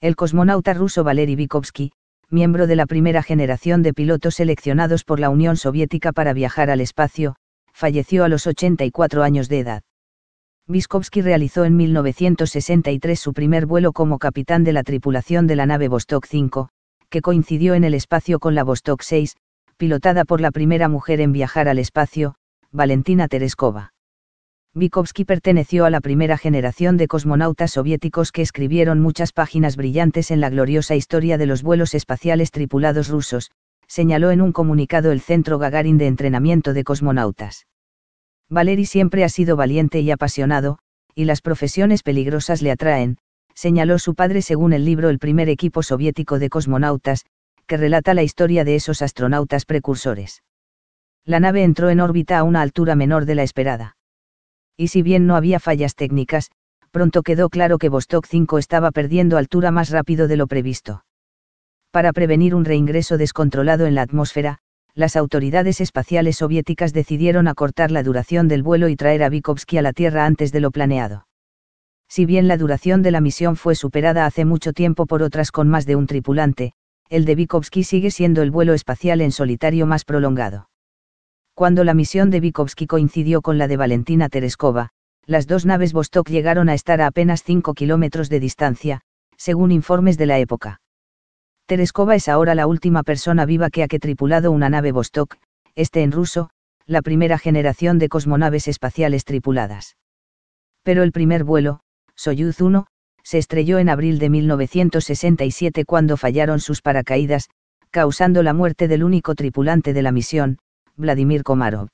El cosmonauta ruso Valery Vykovsky, miembro de la primera generación de pilotos seleccionados por la Unión Soviética para viajar al espacio, falleció a los 84 años de edad. Vyskovsky realizó en 1963 su primer vuelo como capitán de la tripulación de la nave Vostok 5, que coincidió en el espacio con la Vostok 6, pilotada por la primera mujer en viajar al espacio, Valentina Tereskova. Vikovsky perteneció a la primera generación de cosmonautas soviéticos que escribieron muchas páginas brillantes en la gloriosa historia de los vuelos espaciales tripulados rusos, señaló en un comunicado el Centro Gagarin de Entrenamiento de Cosmonautas. Valery siempre ha sido valiente y apasionado, y las profesiones peligrosas le atraen, señaló su padre según el libro El primer equipo soviético de cosmonautas, que relata la historia de esos astronautas precursores. La nave entró en órbita a una altura menor de la esperada y si bien no había fallas técnicas, pronto quedó claro que Vostok 5 estaba perdiendo altura más rápido de lo previsto. Para prevenir un reingreso descontrolado en la atmósfera, las autoridades espaciales soviéticas decidieron acortar la duración del vuelo y traer a Vikovsky a la Tierra antes de lo planeado. Si bien la duración de la misión fue superada hace mucho tiempo por otras con más de un tripulante, el de Vikovsky sigue siendo el vuelo espacial en solitario más prolongado. Cuando la misión de Vikovsky coincidió con la de Valentina Tereskova, las dos naves Vostok llegaron a estar a apenas 5 kilómetros de distancia, según informes de la época. Tereskova es ahora la última persona viva que ha que tripulado una nave Vostok, este en ruso, la primera generación de cosmonaves espaciales tripuladas. Pero el primer vuelo, Soyuz 1, se estrelló en abril de 1967 cuando fallaron sus paracaídas, causando la muerte del único tripulante de la misión, Vladimir Komarov.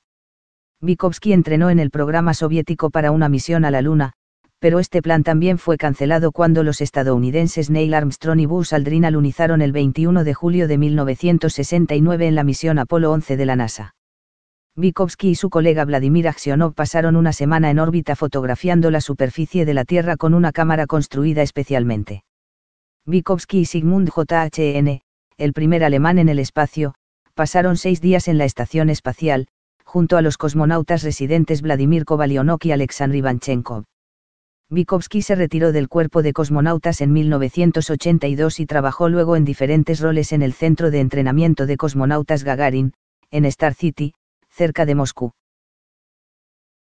Vykovsky entrenó en el programa soviético para una misión a la Luna, pero este plan también fue cancelado cuando los estadounidenses Neil Armstrong y Buzz Aldrin alunizaron el 21 de julio de 1969 en la misión Apolo 11 de la NASA. Vykovsky y su colega Vladimir Aksionov pasaron una semana en órbita fotografiando la superficie de la Tierra con una cámara construida especialmente. Vykovsky y Sigmund J.H.N., el primer alemán en el espacio, pasaron seis días en la estación espacial, junto a los cosmonautas residentes Vladimir Kovalionok y Aleksandr Ivanchenkov. Vykovsky se retiró del cuerpo de cosmonautas en 1982 y trabajó luego en diferentes roles en el Centro de Entrenamiento de Cosmonautas Gagarin, en Star City, cerca de Moscú.